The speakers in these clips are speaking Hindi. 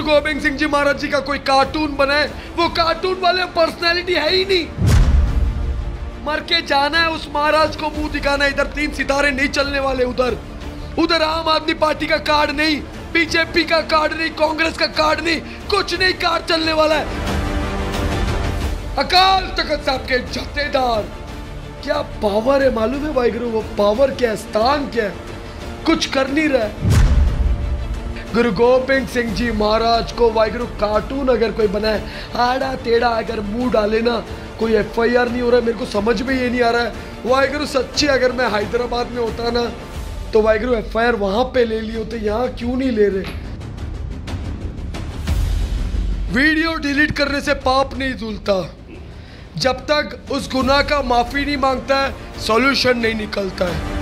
गुरु गोविंद सिंह जी महाराज जी का कोई कार्टून बनाए वो कार्टून वाले पर्सनैलिटी है ही नहीं मर के जाना है उस महाराज को मुंह दिखाना इधर तीन सितारे नहीं चलने वाले उधर उधर आम आदमी पार्टी का कार्ड नहीं बीजेपी का कार्ड नहीं कांग्रेस का कार्ड नहीं कुछ नहीं कार्ड चलने वाला है अकाल तखत साहब के जत्थेदार क्या पावर है मालूम है भाई गुरु वो पावर क्या है स्थान क्या है कुछ कर नहीं रहा है गुरु गोबिंद सिंह जी महाराज को वाहगुरु कार्टून अगर कोई बनाए आड़ा टेढ़ा अगर मुंह डाले ना कोई एफ आई आर नहीं हो रहा है मेरे को समझ में ये नहीं आ रहा है वाहगुरु सच्ची अगर मैं हैदराबाद में होता ना तो वाहगुरु एफ आई वहाँ पर ले ली होते यहाँ क्यों नहीं ले रहे वीडियो डिलीट करने से पाप नहीं धुलता जब तक उस गुना का माफ़ी नहीं मांगता है सोल्यूशन नहीं निकलता है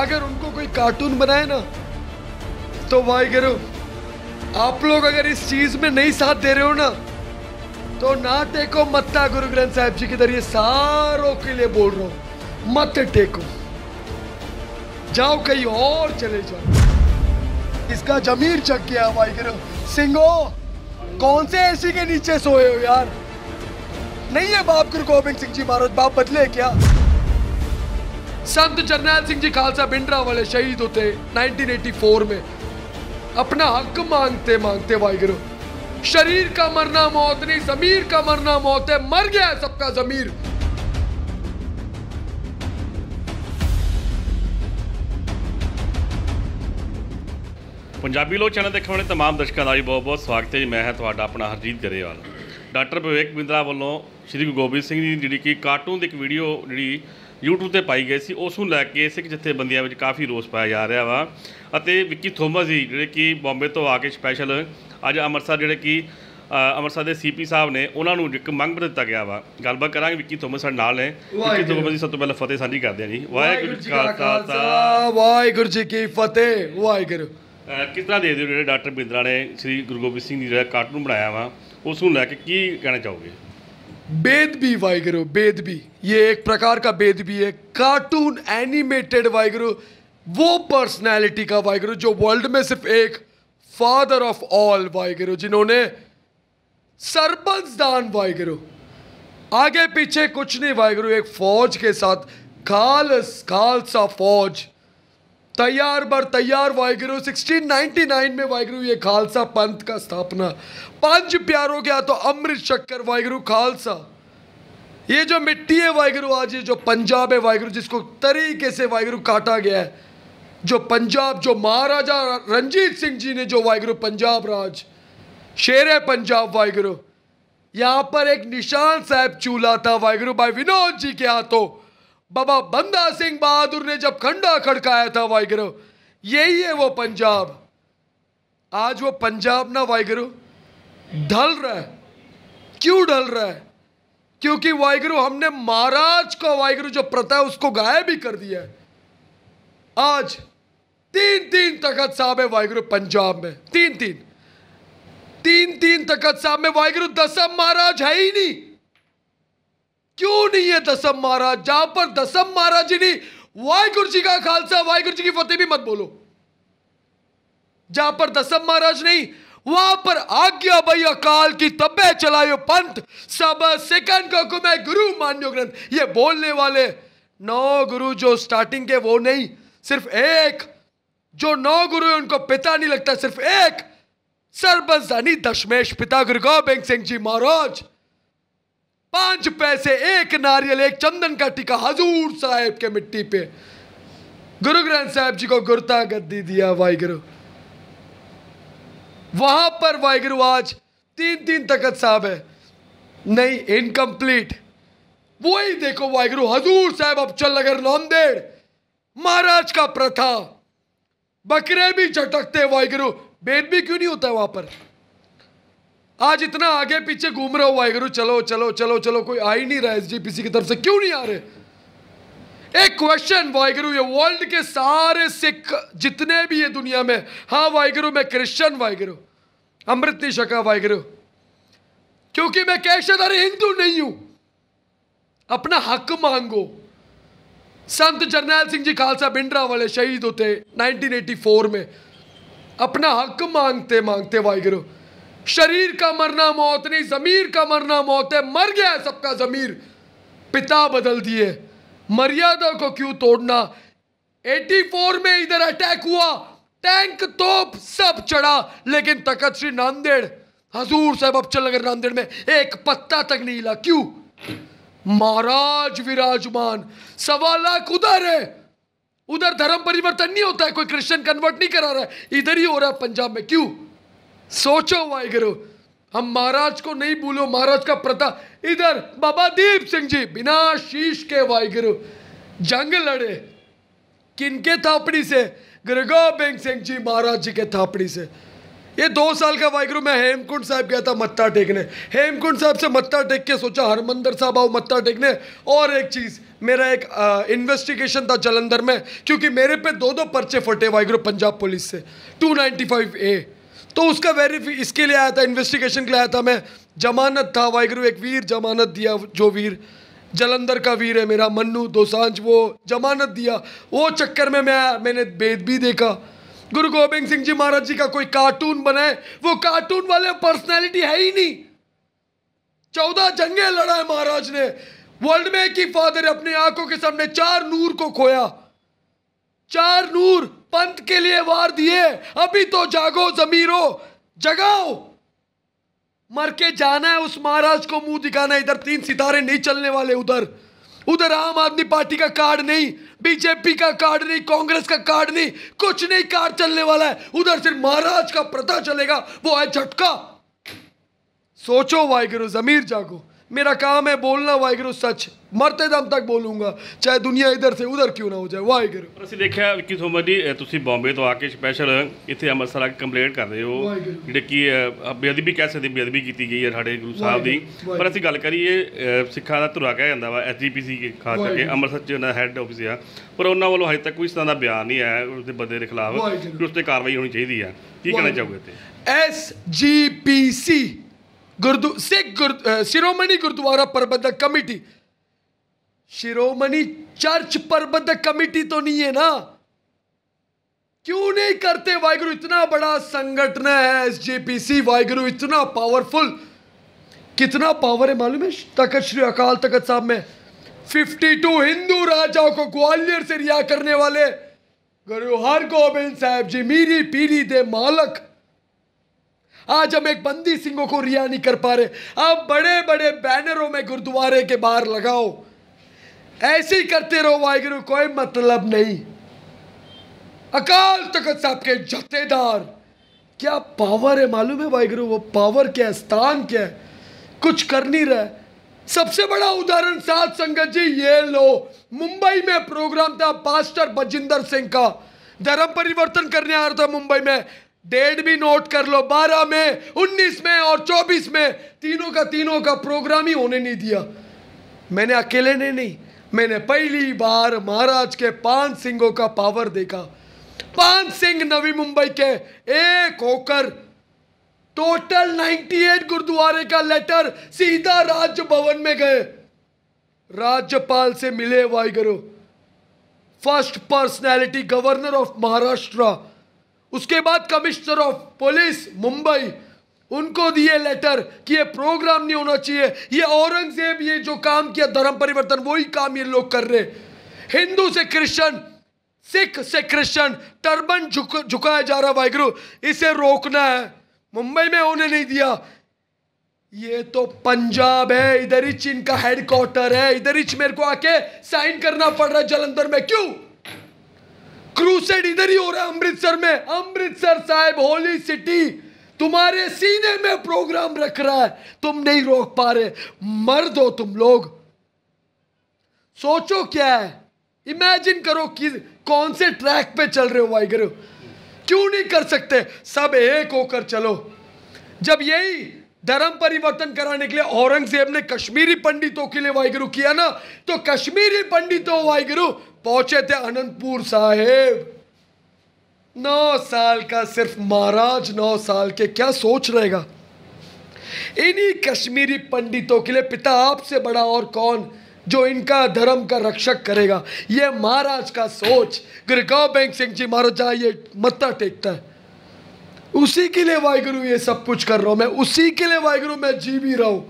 अगर उनको कोई कार्टून बनाए ना तो भाई करो आप लोग अगर इस चीज में नहीं साथ दे रहे हो ना तो ना टेको मत्ता गुरु ग्रंथ साहब जी के जरिए सारों के लिए बोल रहा हूं मत टेको जाओ कहीं और चले जाओ इसका जमीर चक गया भाई करो सिंगो कौन से एसी के नीचे सोए हो यार नहीं है बाप गुरु गोविंद सिंह जी महाराज बाप बदले क्या संत जरनैल सिंह जी खालसा भिंडरा वाले शहीद होते 1984 में अपना हक मांगते मांगते वाहिगुरु शरीर का मरना मौत नहीं जमीर का मरना मौत है मर गया है सबका जमीर ਪੰਜਾਬੀ ਲੋਕ ਚੈਨਲ ਦੇਖਣ ਵਾਲੇ तमाम ਦਰਸ਼ਕਾਂ ਦਾ ਵੀ ਬਹੁਤ-ਬਹੁਤ ਸਵਾਗਤ ਹੈ ਮੈਂ ਹਾਂ ਤੁਹਾਡਾ ਆਪਣਾ ਹਰਜੀਤ ਗਰੇਵਾਲ ਡਾਕਟਰ ਵਿਵੇਕ ਬਿੰਦਰਾ ਵੱਲੋਂ ਸ਼੍ਰੀ ਗੁਰੂ ਗੋਬਿੰਦ ਸਿੰਘ ਜੀ ਜਿਹੜੀ ਕਿ ਕਾਰਟੂਨ ਦੀ ਇੱਕ ਵੀਡੀਓ ਜਿਹੜੀ YouTube ਤੇ ਪਾਈ ਗਈ ਸੀ ਉਸ ਨੂੰ ਲੈ ਕੇ ਸਿੱਖ ਜਥੇਬੰਦੀਆਂ ਵਿੱਚ ਕਾਫੀ ਰੋਸ ਪਾਇਆ ਜਾ ਰਿਹਾ ਵਾ ਅਤੇ ਵਿੱਕੀ ਥੋਮਸ ਜੀ ਜਿਹੜੇ ਕਿ ਬੰਬੇ ਤੋਂ ਆ ਕੇ ਸਪੈਸ਼ਲ ਅੱਜ ਅੰਮ੍ਰਿਤਸਰ ਜਿਹੜੇ ਕਿ ਅੰਮ੍ਰਿਤਸਰ ਦੇ ਸੀਪੀ ਸਾਹਿਬ ਨੇ ਉਹਨਾਂ ਨੂੰ ਇੱਕ ਮੰਗ ਪੱਤਰ ਦਿੱਤਾ ਗਿਆ ਵਾ ਗੱਲਬਾਤ ਕਰਾਂਗੇ ਵਿੱਕੀ ਥੋਮਸ ਸਾਡੇ ਨਾਲ ਨੇ ਵਿੱਕੀ ਥੋਮਸ ਜੀ ਸਭ ਤੋਂ ਪਹਿਲਾਂ ਫਤਿਹ ਸਾਂਝੀ ਕਰਦੇ ਆ ਜੀ ਵਾਹਿਗੁਰੂ ਜੀ ਕਾ ਖਾਲਸਾ ਵਾਹਿਗੁਰੂ ਜੀ ਕੀ ਫਤਿਹ ਵਾਹਿਗੁਰੂ ਕਿਸ ਤਰ੍ਹਾਂ ਦੇ ਦਿਓ ਜਿਹੜੇ ਡਾਕਟਰ ਬਿੰਦਰਾ ਨੇ ਸ੍ਰੀ ਗੁਰੂ ਗੋਬਿੰਦ ਸਿੰਘ ਜੀ ਦਾ ਕਾਰਟੂਨ ਬਣਾਇਆ ਵਾ ਉਸ ਨੂੰ ਲੈ ਕੇ ਕੀ ਕਹਿਣਾ ਚਾਹੋਗੇ बेद भी वाइगुरु बेद भी ये एक प्रकार का बेद भी है कार्टून एनिमेटेड वाइगुरु वो पर्सनैलिटी का वाइगुरु जो वर्ल्ड में सिर्फ एक फादर ऑफ ऑल वाइगुरु जिन्होंने सरबंस दान वाइगुरु आगे पीछे कुछ नहीं वाइगुरु एक फौज के साथ खालस खालसा फौज तैयार बर तैयार वाहगुरु 1699 में वाहगुरु ये खालसा पंथ का स्थापना पंच प्यारों के हाथों तो अमृत शक्कर वाहगुरु खालसा ये जो मिट्टी है वाहगुरु आज ये जो पंजाब है वाहगुरु जिसको तरीके से वाहगुरु काटा गया है जो पंजाब जो महाराजा रंजीत सिंह जी ने जो वाहगुरु पंजाब राज शेर है पंजाब वाहगुरु यहाँ पर एक निशान साहब चूल्हा था वाहगुरु भाई विनोद जी के हाथों बाबा बंदा सिंह बहादुर ने जब खंडा खड़काया था वाहिगुरु यही है वो पंजाब आज वो पंजाब ना वाहिगुरु ढल रहा है क्यों ढल रहा है क्योंकि वाहिगुरु हमने महाराज का वाहिगुरु जो प्रथा है उसको गायब भी कर दिया है आज तीन तीन तखत साहब है वाहगुरु पंजाब में तीन तीन तीन तीन तखत साहब में वाहगुरु दसम महाराज है ही नहीं क्यों नहीं है दसम महाराज जहां पर दसम महाराज जी ने वाहगुरु जी का खालसा वाहगुरु जी की फतेह भी मत बोलो जहां पर दसम महाराज नहीं वहां पर आज्ञा भाई अकाल की तब्बे चलायो पंथ सब सेकंड को मैं गुरु मान्यो ग्रंथ ये बोलने वाले नौ गुरु जो स्टार्टिंग के वो नहीं सिर्फ एक जो नौ गुरु है उनको पिता नहीं लगता सिर्फ एक सरबंसानी दशमेश पिता गुरु गोबिंद सिंह जी महाराज पांच पैसे एक नारियल एक चंदन का टीका हजूर साहेब के मिट्टी पे गुरु ग्रंथ साहब जी को गुरता गद्दी दिया वाहगुरु वहां पर वाहगुरु आज तीन तीन तकत साहब है नहीं इनकम्प्लीट वही देखो वाहगुरु हजूर साहब अब चल अगर नामदेड़ महाराज का प्रथा बकरे भी चटकते वाहगुरु बेद भी क्यों नहीं होता है वहां पर आज इतना आगे पीछे घूम रहा हो वाहगुरु चलो चलो चलो चलो कोई आ ही नहीं रहा एसजीपीसी की तरफ से क्यों नहीं आ रहे एक क्वेश्चन वाहगुरु ये वर्ल्ड के सारे सिख जितने भी है दुनिया में हाँ वाहगुरु मैं क्रिश्चियन वाहगुरु अमृत नहीं शका वाहगुरु क्योंकि मैं अरे हिंदू नहीं हूं अपना हक मांगो संत जरनैल सिंह जी खालसा बिंडरा वाले शहीद होते 1984 में अपना हक मांगते मांगते वाहगुरु शरीर का मरना मौत नहीं ज़मीर का मरना मौत है मर गया है सबका ज़मीर पिता बदल दिए मर्यादा को क्यों तोड़ना 84 में इधर अटैक हुआ टैंक तोप सब चढ़ा लेकिन तकत श्री नांदेड़ हजूर साहब अब चल अगर नांदेड़ में एक पत्ता तक नहीं ला क्यों महाराज विराजमान सवा लाख उधर है उधर धर्म परिवर्तन नहीं होता है कोई क्रिश्चियन कन्वर्ट नहीं करा रहा है इधर ही हो रहा है पंजाब में क्यों सोचो वाहिगुरु हम महाराज को नहीं भूलो महाराज का प्रता इधर बाबा दीप सिंह जी बिना शीश के वाहिगुरु जंग लड़े किनके थापड़ी से गुरु गोबिंद सिंह जी महाराज जी के थापड़ी से ये दो साल का वाहिगुरु मैं हेमकुंड साहब गया था मत्था टेकने हेमकुंड साहब से मत्था टेक के सोचा हरमंदर साहब आओ मत्था टेकने और एक चीज़ मेरा एक इन्वेस्टिगेशन था जलंधर में क्योंकि मेरे पे दो दो पर्चे फटे वाहिगुरु पंजाब पुलिस से 295 ए तो उसका वेरीफी इसके लिए आया था इन्वेस्टिगेशन के लिए आया था मैं जमानत था वाहगुरु एक वीर जमानत दिया जो वीर जलंधर का वीर है मेरा मन्नू दोसांझ वो जमानत दिया वो चक्कर में मैं मैंने भेद भी देखा गुरु गोबिंद सिंह जी महाराज जी का कोई कार्टून बनाए वो कार्टून वाले पर्सनैलिटी है ही नहीं चौदह जंगे लड़ाए महाराज ने वर्ल्ड में एक ही फादर अपने आंखों के सामने चार नूर को खोया चार नूर पंथ के लिए वार दिए अभी तो जागो जमीरो जगाओ मर के जाना है उस महाराज को मुंह दिखाना इधर तीन सितारे नहीं चलने वाले उधर उधर आम आदमी पार्टी का कार्ड नहीं बीजेपी का कार्ड नहीं कांग्रेस का कार्ड नहीं कुछ नहीं कार्ड चलने वाला है उधर सिर्फ महाराज का प्रथा चलेगा वो है झटका सोचो वाहिगुरु जमीर जागो ਮੇਰਾ ਕਾਮ ਹੈ ਬੋਲਣਾ ਵਾਹਿਗੁਰੂ ਸੱਚ ਮਰਤੇ ਦਮ ਤੱਕ ਬੋਲੂੰਗਾ ਚਾਹੇ ਦੁਨੀਆ ਇਧਰ ਸੇ ਉਧਰ ਕਿਉਂ ਨਾ ਹੋ ਜਾਏ ਵਾਹਿਗੁਰੂ ਅਸੀਂ ਦੇਖਿਆ ਕਿ ਥੋਮਰ ਜੀ ਤੁਸੀਂ ਬੰਬੇ ਤੋਂ ਆ ਕੇ ਸਪੈਸ਼ਲ ਇੱਥੇ ਅੰਮ੍ਰਿਤਸਰ ਆ ਕੇ ਕੰਪਲੇਂਟ ਕਰ ਰਹੇ ਹੋ ਜਿਹੜੇ ਕੀ ਬੇਅਦਬੀ ਕਹਿ ਸਕਦੇ ਬੇਅਦਬੀ ਕੀਤੀ ਗਈ ਹੈ ਸਾਡੇ ਗੁਰੂ ਸਾਹਿਬ ਦੀ ਪਰ ਅਸੀਂ ਗੱਲ ਕਰੀਏ ਸਿੱਖਾਂ ਦਾ ਧੁਰਾ ਕਹਿ ਜਾਂਦਾ ਵਾ ਐਸਜੀਪੀਸੀ ਕੇ ਖਾਸ ਕਰਕੇ ਅੰਮ੍ਰਿਤਸਰ ਚ ਨਾ ਹੈੱਡ ਆਫਿਸ ਆ ਪਰ ਉਹਨਾਂ ਵੱਲੋਂ ਹਜੇ ਤੱਕ ਕੋਈ ਇਸ ਤਰ੍ਹਾਂ ਦਾ ਬਿਆਨ ਨਹੀਂ ਆਇਆ ਉਸ ਦੇ ਬੰਦੇ ਦੇ ਖਿਲਾਫ ਕਿ ਉਸ ਤੇ ਕਾਰਵਾਈ ਹੋਣੀ ਚਾਹੀਦੀ ਆ ਕੀ ਕਹਿਣਾ ਚਾਹੋਗੇ ਤੇ ਐਸਜੀਪੀਸੀ गुरु सिख गुरु Shiromani Gurdwara Prabandhak Committee Shiromani church Prabandhak committee तो नहीं है ना क्यों नहीं करते वाहगुरु इतना बड़ा संगठन है S J P C Waheguru इतना पावरफुल कितना पावर है मालूम है तखत श्री अकाल तखत साहब में 52 हिंदू राजाओं को ग्वालियर से रिहा करने वाले गुरु हर गोबिंद साहब जी मीरी पीरी दे मालक आज हम एक बंदी सिंह को रिहा नहीं कर पा रहे आप बड़े बड़े बैनरों में गुरुद्वारे के बाहर लगाओ ऐसे ही करते रहो वाहगुरु कोई मतलब नहीं अकाल तखत साहब के जथेदार क्या पावर है मालूम है वाहगुरु वो पावर क्या है स्थान क्या है कुछ कर नहीं रहा सबसे बड़ा उदाहरण साध संगत जी ये लो मुंबई में प्रोग्राम था पास्टर बजिंदर सिंह का धर्म परिवर्तन करने आ रहा था मुंबई में डेट भी नोट कर लो बारह में उन्नीस में और चौबीस में तीनों का तीनों का प्रोग्राम ही होने नहीं दिया मैंने अकेले ने नहीं मैंने पहली बार महाराज के पांच सिंगों का पावर देखा पांच सिंह नवी मुंबई के एक होकर टोटल 98 गुरुद्वारे का लेटर सीधा राज्य भवन में गए राज्यपाल से मिले why first personality governor of Maharashtra उसके बाद कमिश्नर ऑफ पुलिस मुंबई उनको दिए लेटर कि ये प्रोग्राम नहीं होना चाहिए ये औरंगजेब ये जो काम किया धर्म परिवर्तन वही काम ये लोग कर रहे हिंदू से क्रिश्चन सिख से क्रिश्चन टर्बन झुक झुकाया जा रहा वाहगुरु इसे रोकना है मुंबई में होने नहीं दिया ये तो पंजाब है इधर ही चीन का हेडक्वार्टर है इधर ही मेरे को आके साइन करना पड़ रहा है जलंधर में क्यों क्रूसेड इधर ही हो रहा है अमृतसर में अमृतसर साहब होली सिटी तुम्हारे सीने में प्रोग्राम रख रहा है तुम नहीं रोक पा रहे मर दो तुम लोग सोचो क्या है इमेजिन करो कि कौन से ट्रैक पे चल रहे हो वाइगर क्यों नहीं कर सकते सब एक होकर चलो जब यही धर्म परिवर्तन कराने के लिए औरंगजेब ने कश्मीरी पंडितों के लिए वाहगुरु किया ना तो कश्मीरी पंडितों वाहगुरु पहुंचे थे अनंतपुर साहेब नौ साल का सिर्फ महाराज नौ साल के क्या सोच रहेगा इन्हीं कश्मीरी पंडितों के लिए पिता आपसे बड़ा और कौन जो इनका धर्म का रक्षक करेगा यह महाराज का सोच गुरु गोबिंद सिंह जी महाराज ये मत्था टेकता है उसी के लिए वाहगुरु ये सब कुछ कर रहा हूं मैं उसी के लिए वाहगुरु मैं जी भी रहा हूं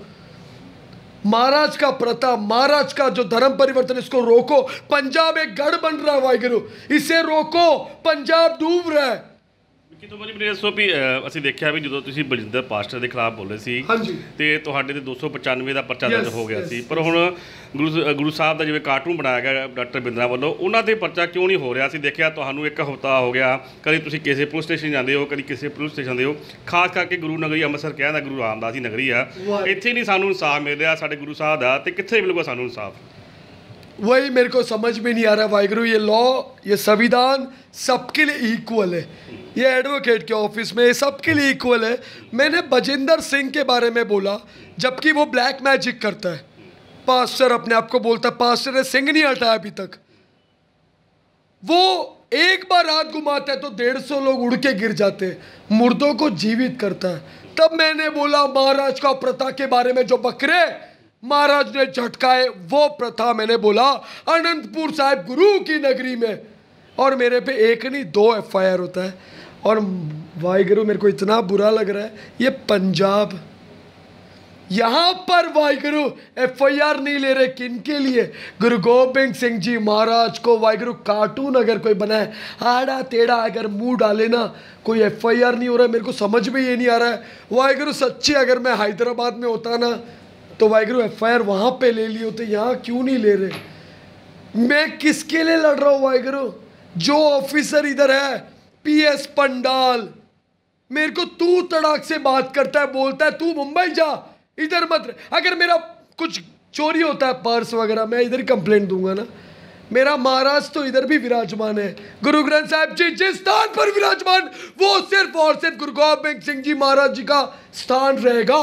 महाराज का प्रताप महाराज का जो धर्म परिवर्तन इसको रोको पंजाब एक गढ़ बन रहा है वाहिगुरु इसे रोको पंजाब डूब रहा है ਕਿਤੋਂ ਬਾਜੀ ਬਰੇਸ ਸੋਪੀ ਵੀ ਅਸੀਂ ਦੇਖਿਆ ਵੀ ਜਦੋਂ ਤੁਸੀਂ ਬਲਜਿੰਦਰ ਪਾਸਟਰ ਦੇ ਖਿਲਾਫ ਬੋਲੇ ਸੀ ਤੇ ਤੁਹਾਡੇ ਤੇ 295 ਦਾ ਪਰਚਾ ਦਰਜ ਹੋ ਗਿਆ ਸੀ ਪਰ ਹੁਣ ਗੁਰੂ ਸਾਹਿਬ ਦਾ ਜਿਵੇਂ ਕਾਰਟੂਨ ਬਣਾਇਆ ਗਿਆ ਡਾਕਟਰ ਬਿੰਦਰਾ ਵੱਲੋਂ ਉਹਨਾਂ ਤੇ ਪਰਚਾ ਕਿਉਂ ਨਹੀਂ ਹੋ ਰਿਹਾ ਸੀ ਦੇਖਿਆ ਤੁਹਾਨੂੰ ਇੱਕ ਹਫਤਾ ਹੋ ਗਿਆ ਕਦੀ ਤੁਸੀਂ ਕਿਸੇ ਪੁਲਿਸ ਸਟੇਸ਼ਨ ਜਾਂਦੇ ਹੋ ਕਦੀ ਕਿਸੇ ਪੁਲਿਸ ਸਟੇਸ਼ਨ ਦੇ ਹੋ ਖਾਸ ਕਰਕੇ ਗੁਰੂ ਨਗਰੀ ਅੰਮ੍ਰਿਤਸਰ ਕਹਿੰਦਾ ਗੁਰੂ ਰਾਮਦਾਸ ਦੀ ਨਗਰੀ ਆ ਇੱਥੇ ਨਹੀਂ ਸਾਨੂੰ ਇਨਸਾਫ ਮਿਲ ਰਿਹਾ ਸਾਡੇ ਗੁਰੂ ਸਾਹਿਬ ਦਾ ਤੇ ਕਿੱਥੇ ਮਿਲੂਗਾ ਸਾਨੂੰ ਇਨਸਾਫ वही मेरे को समझ में नहीं आ रहा वाहगुरु ये लॉ ये संविधान सबके लिए इक्वल है ये एडवोकेट के ऑफिस में सबके लिए इक्वल है मैंने बजेंद्र सिंह के बारे में बोला जबकि वो ब्लैक मैजिक करता है पास्टर अपने आप को बोलता है पास्टर ने सिंह नहीं हटाया अभी तक वो एक बार रात घुमाता है तो डेढ़ सौ लोग उड़ के गिर जाते हैं मुर्दों को जीवित करता है तब मैंने बोला महाराज का प्रथा के बारे में जो बकरे महाराज ने झटकाए वो प्रथा मैंने बोला अनंतपुर साहिब गुरु की नगरी में और मेरे पे एक नहीं दो एफ होता है और वाहिगुरु मेरे को इतना बुरा लग रहा है ये पंजाब यहाँ पर वाहिगुरु एफ नहीं ले रहे किन के लिए गुरु गोबिंद सिंह जी महाराज को वाहगुरु कार्टून अगर कोई बनाए आड़ा टेढ़ा अगर मुंह डाले ना कोई एफ नहीं हो रहा है मेरे को समझ में ये नहीं आ रहा है वाहगुरु सच्ची अगर मैं हैदराबाद में होता ना तो वाइगुरु एफ आई वहां पर ले लिए होते यहाँ क्यों नहीं ले रहे मैं किसके लिए लड़ रहा हूँ वाइगुरु जो ऑफिसर इधर है पी एस पंडाल मेरे को तू तड़ाक से बात करता है बोलता है तू मुंबई जा इधर मत अगर मेरा कुछ चोरी होता है पर्स वगैरह मैं इधर कंप्लेंट दूंगा ना मेरा महाराज तो इधर भी विराजमान है गुरु ग्रंथ साहब जी जिस स्थान पर विराजमान वो सिर्फ और सिर्फ गुरु गोबिंद सिंह जी महाराज जी का स्थान रहेगा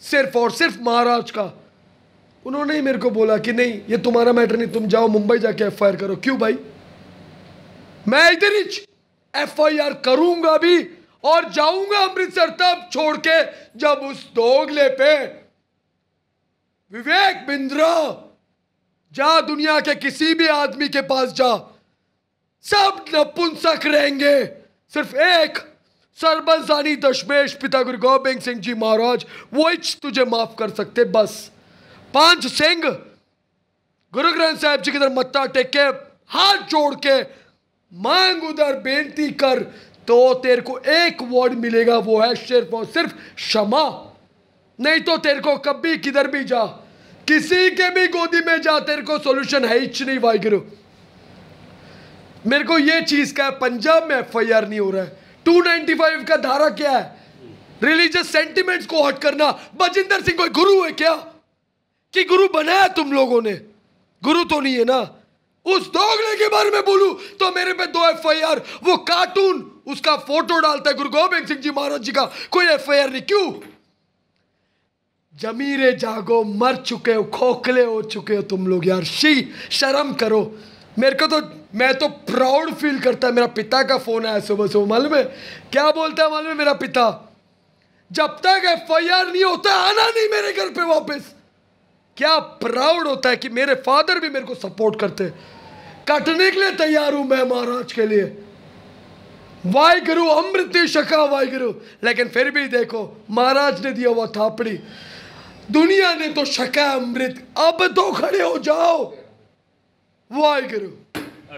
सिर्फ और सिर्फ महाराज का उन्होंने ही मेरे को बोला कि नहीं ये तुम्हारा मैटर नहीं तुम जाओ मुंबई जाके एफ करो क्यों भाई मैं इधर ही एफ करूंगा भी और जाऊंगा अमृतसर तब छोड़ के जब उस दोगले पे विवेक बिंद्रा जा दुनिया के किसी भी आदमी के पास जा सब नपुंसक रहेंगे सिर्फ एक सरबंसानी दशमेश पिता गुरु गोबिंद सिंह जी महाराज वो तुझे माफ कर सकते बस पांच सिंह गुरु ग्रंथ साहब जी की तरफ मत्था टेक के हाथ जोड़ के मांग उधर बेनती कर तो तेरे को एक वर्ड मिलेगा वो है सिर्फ और सिर्फ क्षमा नहीं तो तेरे को कभी किधर भी जा किसी के भी गोदी में जा तेरे को सोल्यूशन है इच नहीं वाहिगुरु मेरे को ये चीज़ का पंजाब में एफ नहीं हो रहा है 295 का धारा क्या है रिलीजियस सेंटिमेंट्स को हट करना बजिंदर सिंह कोई गुरु है क्या कि गुरु बनाया तुम लोगों ने गुरु तो नहीं है ना उस दोगले के बारे में बोलू तो मेरे पे दो एफआईआर वो कार्टून उसका फोटो डालता है गुरु गोबिंद सिंह जी महाराज जी का कोई एफआईआर नहीं क्यों जमीरे जागो मर चुके हो खोखले हो चुके हो तुम लोग यार शी शर्म करो मेरे को तो मैं तो प्राउड फील करता है मेरा पिता का फ़ोन आया सुबह सुबह मालूम है क्या बोलता है मालूम है मेरा पिता जब तक एफ नहीं होता आना नहीं मेरे घर पे वापस क्या प्राउड होता है कि मेरे फादर भी मेरे को सपोर्ट करते कटने के लिए तैयार हूं मैं महाराज के लिए वाहगुरु अमृत शका वाहगुरु लेकिन फिर भी देखो महाराज ने दिया हुआ थापड़ी दुनिया ने तो शका अमृत अब तो खड़े हो जाओ ਵਾਹਿਗੁਰੂ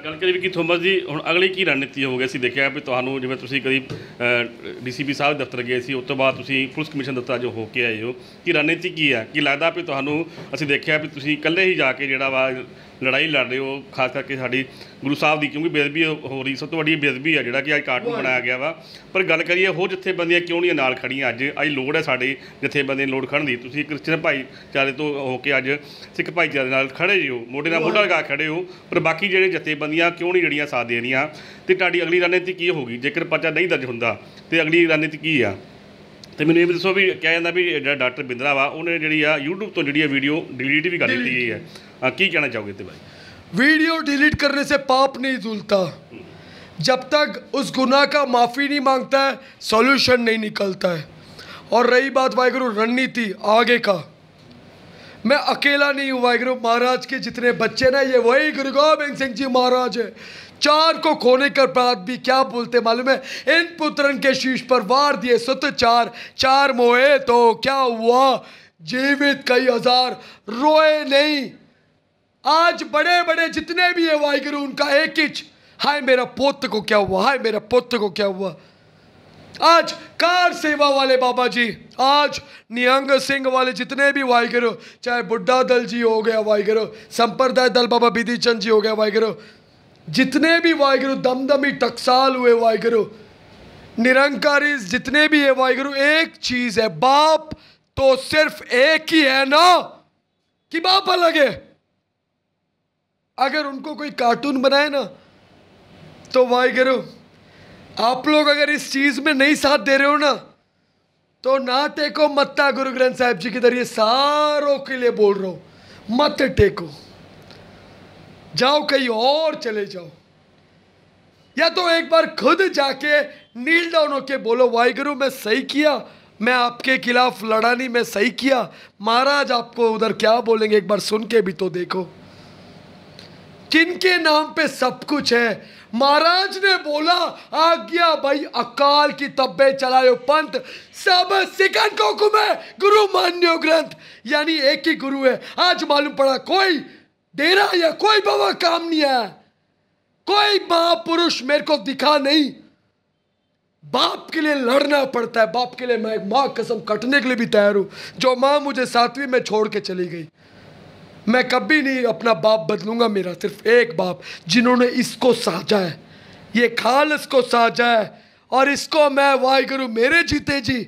ਗੱਲ ਕਰੀ ਵੀ ਕਿ ਥੋਮਸ ਜੀ ਹੁਣ ਅਗਲੀ ਕੀ ਰਣਨੀਤੀ ਹੋਵੇਗੀ ਅਸੀਂ ਦੇਖਿਆ ਵੀ ਤੁਹਾਨੂੰ ਜਿਵੇਂ ਤੁਸੀਂ ਕਦੀ ਡੀਸੀਪੀ ਸਾਹਿਬ ਦਫ਼ਤਰ ਗਏ ਸੀ ਉਸ ਤੋਂ ਬਾਅਦ ਤੁਸੀਂ ਪੁਲਿਸ ਕਮਿਸ਼ਨ ਦਫ਼ਤਰ ਜੋ ਹੋ ਕੇ ਆਏ ਹੋ ਕੀ ਰਣਨੀਤੀ ਕੀ ਹੈ ਕਿ ਲੱਗਦਾ ਵੀ ਤੁਹਾਨੂੰ ਅਸੀਂ ਦੇਖਿਆ ਵੀ ਤੁਸੀਂ ਇਕੱਲੇ ਹੀ ਜਾ ਕੇ ਜਿਹੜਾ ਵਾ ਲੜਾਈ ਲੜ ਰਹੇ ਹੋ ਖਾਸ ਕਰਕੇ ਸਾਡੀ ਗੁਰੂ ਸਾਹਿਬ ਦੀ ਕਿਉਂਕਿ ਬੇਅਦਬੀ ਹੋ ਰਹੀ ਸਭ ਤੋਂ ਵੱਡੀ ਬੇਅਦਬੀ ਆ ਜਿਹੜਾ ਕਿ ਅੱਜ ਕਾਰਟੂਨ ਬਣਾਇਆ ਗਿਆ ਵਾ ਪਰ ਗੱਲ ਕਰੀਏ ਹੋਰ ਬੰਦੀਆਂ ਕਿਉਂ ਨਹੀਂ ਨਾਲ ਖੜੀਆਂ ਅੱਜ ਅੱਜ ਲੋੜ ਹੈ ਸਾਡੇ ਜਿੱਥੇ ਬੰਦੇ ਲੋੜ ਖੜਨ ਦੀ ਤੁਸੀਂ ਕ੍ਰਿਸਚਨ ਭਾਈ ਚਾਰੇ ਤੋਂ ਹੋ ਕੇ ਅੱਜ ਸਿੱਖ ਭਾਈ ਚਾਰੇ ਨਾਲ ਖੜੇ ਹੋ ਮੋਢੇ ਨਾਲ ਮੋਢਾ ਲਗਾ ਖੜੇ ਹੋ ਪਰ ਬਾਕੀ ਜਿਹੜੇ ਜਥੇਬੰਦੀਆਂ ਕਿਉਂ ਨਹੀਂ ਜਿਹੜੀਆਂ ਸਾਥ ਦੇ ਰਹੀਆਂ ਤੇ ਤੁਹਾਡੀ ਅਗਲੀ ਰਣਨੀਤੀ ਕੀ ਹੋਗੀ ਜੇਕਰ ਪਰਚਾ ਨਹੀਂ ਦਰਜ ਹੁੰਦਾ ਤੇ ਅਗਲੀ ਰਣਨੀਤੀ ਕੀ ਆ ਤੇ ਮੈਨੂੰ ਇਹ ਵੀ ਦੱਸੋ ਵੀ ਕਿਹਾ ਜਾਂਦਾ ਵੀ ਜਿਹੜਾ ਡਾਕਟਰ ਬਿੰਦਰਾ ਵਾ ਉਹਨੇ ਜਿਹੜੀ ਆ YouTube ਤੋਂ ਜਿਹੜੀ ਆ ਵੀਡੀਓ ਡਿਲੀਟ ਵੀ ਕਰ ਦਿੱਤੀ ਹੈ हाँ की कहना चाहोगे तो भाई वीडियो डिलीट करने से पाप नहीं धुलता जब तक उस गुनाह का माफ़ी नहीं मांगता है सॉल्यूशन नहीं निकलता है और रही बात वाहगुरु रणनीति आगे का मैं अकेला नहीं हूँ वाहगुरु महाराज के जितने बच्चे ना ये वही गुरु गोबिंद सिंह जी महाराज है चार को खोने के बाद भी क्या बोलते मालूम है इन पुत्रन के शीश पर वार दिए सुत चार चार मोहे तो क्या हुआ जीवित कई हजार रोए नहीं आज बड़े बड़े जितने भी है वाहिगुरु उनका एक इच हाय मेरा पोत को क्या हुआ हाय मेरा पोत को क्या हुआ आज कार सेवा वाले बाबा जी आज निहंग सिंह वाले जितने भी वाहिगुरु चाहे बुड्ढा दल जी हो गया वाहिगुरु संप्रदाय दल बाबा बिधि चंद जी हो गया वाहिगुरु जितने भी वाहिगुरु दमदमी टकसाल हुए वाहिगुरु निरंकारी जितने भी है वाहिगुरु एक चीज है बाप तो सिर्फ एक ही है ना कि बाप अलग है अगर उनको कोई कार्टून बनाए ना तो वाई करो आप लोग अगर इस चीज़ में नहीं साथ दे रहे हो ना तो ना टेको मत्ता गुरु ग्रंथ साहिब जी के जरिए सारों के लिए बोल रहा हूं मत टेको जाओ कहीं और चले जाओ या तो एक बार खुद जाके नील डाउन होके बोलो वाहिगुरु मैं सही किया मैं आपके खिलाफ लड़ा नहीं मैं सही किया महाराज आपको उधर क्या बोलेंगे एक बार सुन के भी तो देखो जिनके नाम पे सब कुछ है महाराज ने बोला आ गया भाई अकाल की तब्बे चलायो पंथ सब सिकन को कुमे गुरु मान्यो ग्रंथ यानी एक ही गुरु है आज मालूम पड़ा कोई डेरा या कोई बाबा काम नहीं है कोई महापुरुष मेरे को दिखा नहीं बाप के लिए लड़ना पड़ता है बाप के लिए मैं माँ कसम कटने के लिए भी तैयार हूं जो माँ मुझे सातवीं में छोड़ के चली गई मैं कभी नहीं अपना बाप बदलूंगा मेरा सिर्फ एक बाप जिन्होंने इसको साजा है ये खालस को साजा है और इसको मैं वाहगुरु मेरे जीते जी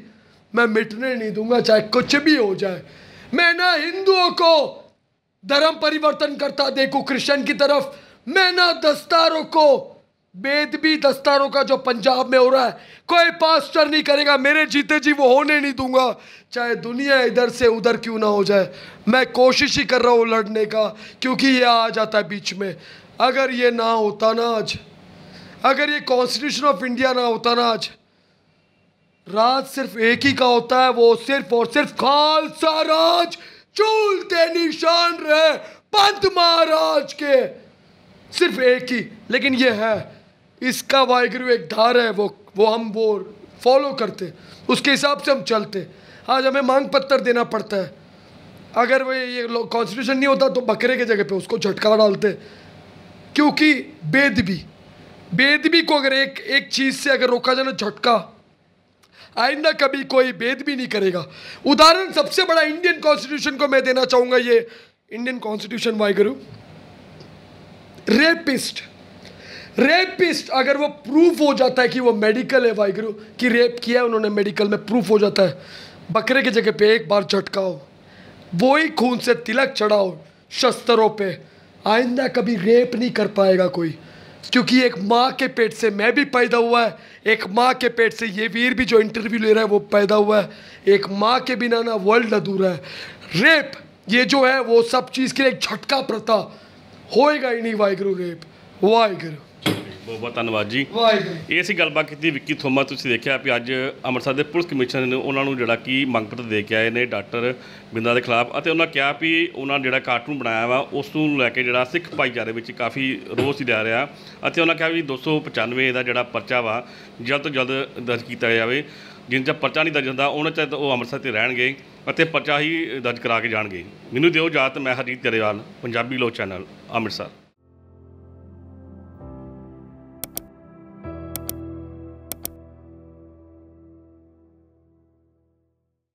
मैं मिटने नहीं दूंगा चाहे कुछ भी हो जाए मैं ना हिंदुओं को धर्म परिवर्तन करता देखूं क्रिश्चियन की तरफ मैं ना दस्तारों को बेदबी दस्तारों का जो पंजाब में हो रहा है कोई पास्टर नहीं करेगा मेरे जीते जी वो होने नहीं दूंगा चाहे दुनिया इधर से उधर क्यों ना हो जाए मैं कोशिश ही कर रहा हूँ लड़ने का क्योंकि ये आ जाता है बीच में अगर ये ना होता ना आज अगर ये कॉन्स्टिट्यूशन ऑफ इंडिया ना होता ना आज राज सिर्फ एक ही का होता है वो सिर्फ और सिर्फ खालसा राज चूलते निशान रहे पंत महाराज के सिर्फ एक ही लेकिन ये है इसका वाहगुरु एक धार है वो वो हम वो फॉलो करते उसके हिसाब से हम चलते आज हमें मांग पत्थर देना पड़ता है अगर वो ये कॉन्स्टिट्यूशन नहीं होता तो बकरे के जगह पे उसको झटका डालते क्योंकि बेदबी बेदबी को अगर एक एक चीज़ से अगर रोका जाना झटका आइंदा कभी कोई भेद भी नहीं करेगा उदाहरण सबसे बड़ा इंडियन कॉन्स्टिट्यूशन को मैं देना चाहूँगा ये Indian constitution why guru rapist rapist अगर वो प्रूफ हो जाता है कि वो मेडिकल है वाइगुरु कि रेप किया है उन्होंने मेडिकल में प्रूफ हो जाता है बकरे की जगह पे एक बार झटकाओ वो ही खून से तिलक चढ़ाओ शस्त्रों पे आइंदा कभी रेप नहीं कर पाएगा कोई क्योंकि एक माँ के पेट से मैं भी पैदा हुआ है एक माँ के पेट से ये वीर भी जो इंटरव्यू ले रहा है वो पैदा हुआ है एक माँ के बिना ना वर्ल्ड अधूरा है रेप ये जो है वो सब चीज़ के लिए एक झटका प्रथा होएगा ही नहीं वाहगुरु रेप वाहगुरु ਬਹੁਤ ਬਹੁਤ ਧੰਨਵਾਦ ਜੀ ਇਹ ਸੀ ਗੱਲਬਾਤ ਕੀਤੀ ਵਿੱਕੀ ਥੋਮਾ ਤੁਸੀਂ ਦੇਖਿਆ ਵੀ ਅੱਜ ਅੰਮ੍ਰਿਤਸਰ ਦੇ ਪੁਲਿਸ ਕਮਿਸ਼ਨਰ ਨੇ ਉਹਨਾਂ ਨੂੰ ਜਿਹੜਾ ਕਿ ਮੰਗ ਪੱਤਰ ਦੇ ਕੇ ਆਏ ਨੇ ਡਾਕਟਰ ਬਿੰਦਾ ਦੇ ਖਿਲਾਫ ਅਤੇ ਉਹਨਾਂ ਕਿਹਾ ਵੀ ਉਹਨਾਂ ਜਿਹੜਾ ਕਾਰਟੂਨ ਬਣਾਇਆ ਵਾ ਉਸ ਨੂੰ ਲੈ ਕੇ ਜਿਹੜਾ ਸਿੱਖ ਭਾਈਚਾਰੇ ਵਿੱਚ ਕਾਫੀ ਰੋਸ ਹੀ ਜਾ ਰਿਹਾ ਅਤੇ ਉਹਨਾਂ ਕਿਹਾ ਵੀ 295 ਦਾ ਜਿਹੜਾ ਪਰਚਾ ਵਾ ਜਲਦ ਤੋਂ ਜਲਦ ਦਰਜ ਕੀਤਾ ਜਾਵੇ ਜਿੰਨ ਚਿਰ ਪਰਚਾ ਨਹੀਂ ਦਰਜ ਹੁੰਦਾ ਉਹਨਾਂ ਚਿਰ ਉਹ ਅੰਮ੍ਰਿਤਸਰ ਤੇ ਰਹਿਣਗੇ ਅਤੇ ਪਰਚਾ ਹੀ ਦਰਜ ਕਰਾ ਕੇ ਜਾਣਗੇ ਮੈਨੂੰ ਦਿਓ ਜਾਤ ਮੈਂ ਹਰਜੀਤ ਗਰੇਵਾਲ ਪੰਜਾਬੀ ਲੋ ਚੈਨਲ ਅੰਮ੍ਰਿਤਸਰ